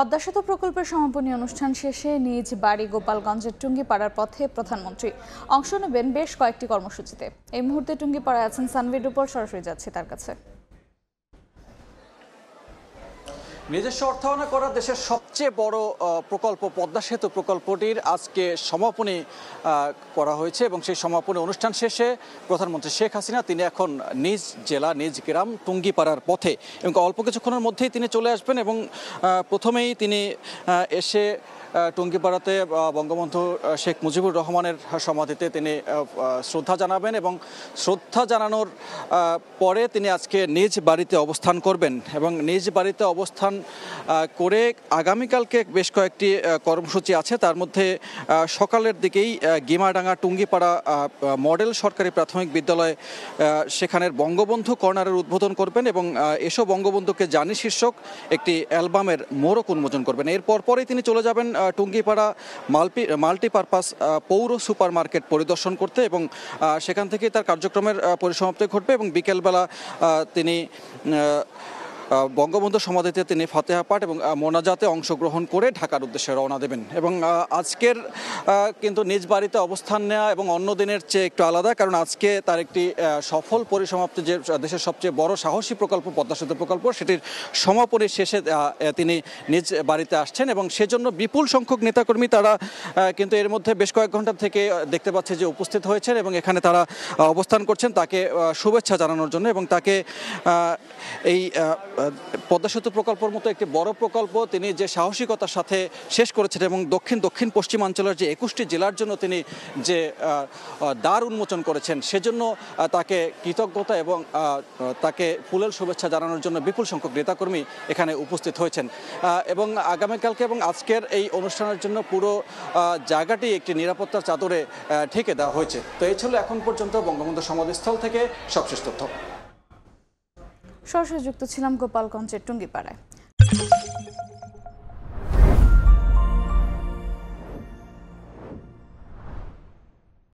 পদ্মা সেতু প্রকল্পের সমাপনী অনুষ্ঠান শেষে নিজ বাড়ি গোপালগঞ্জের টুঙ্গিপাড়ার পথে প্রধানমন্ত্রী অংশ নেবেন বেশ কয়েকটি কর্মসূচিতে এই মুহূর্তে টুঙ্গিপাড়ায় আছেন সানভি উপর সরাসরি যাচ্ছে তার কাছে নিজস্ব অর্থায়নে করা দেশের সবচেয়ে বড় প্রকল্প পদ্মা সেতু প্রকল্পটির আজকে সমাপনী করা হয়েছে এবং সেই সমাপনী অনুষ্ঠান শেষে প্রধানমন্ত্রী শেখ হাসিনা তিনি এখন নিজ জেলা নিজ গ্রাম টুঙ্গিপাড়ার পথে এবং অল্প কিছুক্ষণের মধ্যেই তিনি চলে আসবেন এবং প্রথমেই তিনি এসে টুঙ্গিপাড়াতে বঙ্গবন্ধু শেখ মুজিবুর রহমানের সমাধিতে তিনি শ্রদ্ধা জানাবেন এবং শ্রদ্ধা জানানোর পরে তিনি আজকে নিজ বাড়িতে অবস্থান করবেন এবং নিজ বাড়িতে অবস্থান করে আগামীকালকে বেশ কয়েকটি কর্মসূচি আছে তার মধ্যে সকালের দিকেই গিমাডাঙ্গা টুঙ্গিপাড়া মডেল সরকারি প্রাথমিক বিদ্যালয়ে সেখানের বঙ্গবন্ধু কর্নারের উদ্বোধন করবেন এবং এসো বঙ্গবন্ধুকে জানি শীর্ষক একটি অ্যালবামের মোড়ক উন্মোচন করবেন এর পরপরই তিনি চলে যাবেন টুঙ্গিপাড়া মাল্টি মাল্টিপারপাস পৌর সুপার মার্কেট পরিদর্শন করতে এবং সেখান থেকে তার কার্যক্রমের পরিসমাপ্তি ঘটবে এবং বিকেলবেলা তিনি বঙ্গবন্ধু সমাধিতে তিনি ফাতেহা পাঠ এবং মোনাজাতে অংশগ্রহণ করে ঢাকার উদ্দেশ্যে রওনা দেবেন এবং আজকের কিন্তু নিজ বাড়িতে অবস্থান নেওয়া এবং অন্য দিনের চেয়ে একটু আলাদা কারণ আজকে তার একটি সফল পরিসমাপ্তি যে দেশের সবচেয়ে বড় সাহসী প্রকল্প পদ্মা সেতু প্রকল্প সেটির সমাপনী শেষে তিনি নিজ বাড়িতে আসছেন এবং সেজন্য বিপুল সংখ্যক নেতাকর্মী তারা কিন্তু এর মধ্যে বেশ কয়েক ঘন্টা থেকে দেখতে পাচ্ছে যে উপস্থিত হয়েছেন এবং এখানে তারা অবস্থান করছেন তাকে শুভেচ্ছা জানানোর জন্য এবং তাকে এই পদ্মা সেতু প্রকল্পের মতো একটি বড় প্রকল্প তিনি যে সাহসিকতার সাথে শেষ করেছেন এবং দক্ষিণ দক্ষিণ পশ্চিমাঞ্চলের যে একুশটি জেলার জন্য তিনি যে দ্বার উন্মোচন করেছেন সেজন্য তাকে কৃতজ্ঞতা এবং তাকে ফুলের শুভেচ্ছা জানানোর জন্য বিপুল সংখ্যক নেতাকর্মী এখানে উপস্থিত হয়েছেন এবং আগামীকালকে এবং আজকের এই অনুষ্ঠানের জন্য পুরো জায়গাটি একটি নিরাপত্তার চাদরে ঢেকে দেওয়া হয়েছে তো এই ছিল এখন পর্যন্ত বঙ্গবন্ধু সমাধিস্থল থেকে সবশেষ তথ্য সরাসরি যুক্ত ছিলাম গোপালগঞ্জের টুঙ্গিপাড়ায়